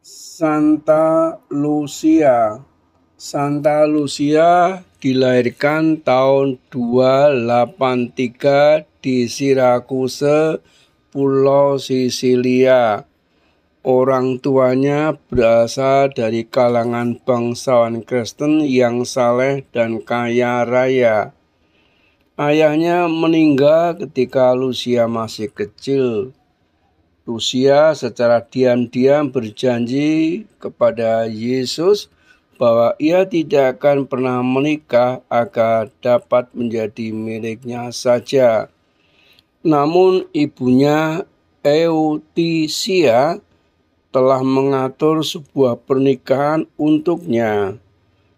Santa Lucia. Santa Lucia dilahirkan tahun 283 di Siracusa, Pulau Sisilia. Orang tuanya berasal dari kalangan bangsawan Kristen yang saleh dan kaya raya. Ayahnya meninggal ketika Lucia masih kecil Lucia secara diam-diam berjanji kepada Yesus bahwa ia tidak akan pernah menikah agar dapat menjadi miliknya saja. Namun ibunya Eutisia telah mengatur sebuah pernikahan untuknya.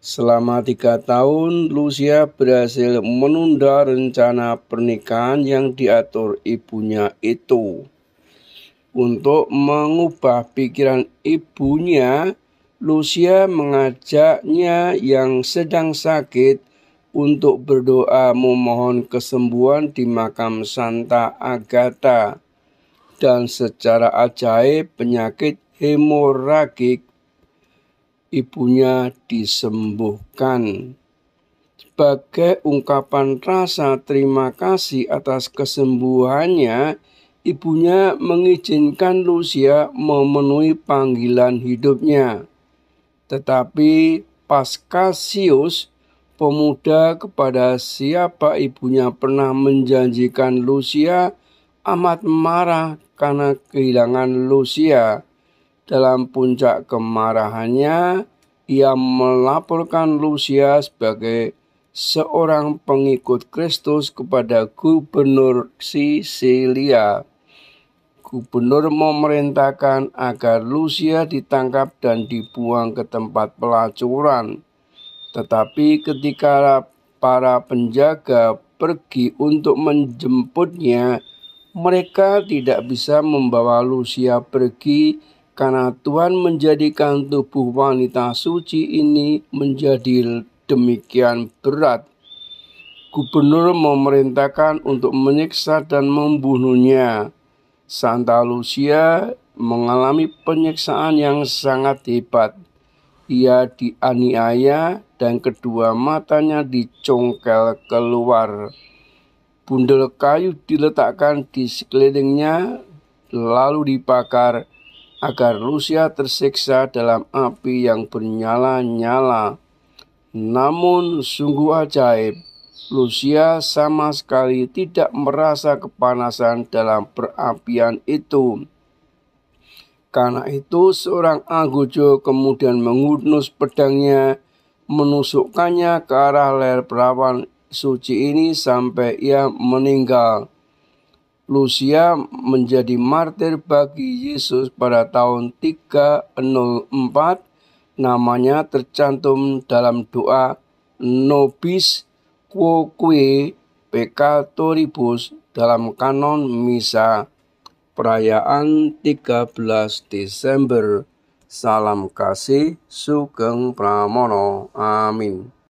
Selama tiga tahun, Lucia berhasil menunda rencana pernikahan yang diatur ibunya itu untuk mengubah pikiran ibunya, Lucia mengajaknya yang sedang sakit untuk berdoa memohon kesembuhan di makam Santa Agatha. Dan secara ajaib penyakit hemoragik ibunya disembuhkan. Sebagai ungkapan rasa terima kasih atas kesembuhannya, ibunya mengizinkan Lucia memenuhi panggilan hidupnya. Tetapi Paskasius, pemuda kepada siapa ibunya pernah menjanjikan Lucia, amat marah karena kehilangan Lucia. Dalam puncak kemarahannya, ia melaporkan Lucia sebagai seorang pengikut Kristus kepada gubernur Sisilia Gubernur memerintahkan agar Lucia ditangkap dan dibuang ke tempat pelacuran. Tetapi ketika para penjaga pergi untuk menjemputnya, mereka tidak bisa membawa Lucia pergi karena Tuhan menjadikan tubuh wanita suci ini menjadi demikian berat. Gubernur memerintahkan untuk menyiksa dan membunuhnya. Santa Lucia mengalami penyiksaan yang sangat hebat. Ia dianiaya dan kedua matanya dicongkel keluar. Bundel kayu diletakkan di sekelilingnya lalu dibakar agar Lucia tersiksa dalam api yang bernyala-nyala. Namun sungguh ajaib, Lucia sama sekali tidak merasa kepanasan dalam perapian itu. Karena itu seorang Anggojo kemudian mengunus pedangnya, menusukkannya ke arah leher perawan suci ini sampai ia meninggal. Lucia menjadi martir bagi Yesus pada tahun 304. Namanya tercantum dalam doa Nobis quoque peccatoribus dalam kanon misa perayaan 13 Desember. Salam kasih Sugeng Pramono. Amin.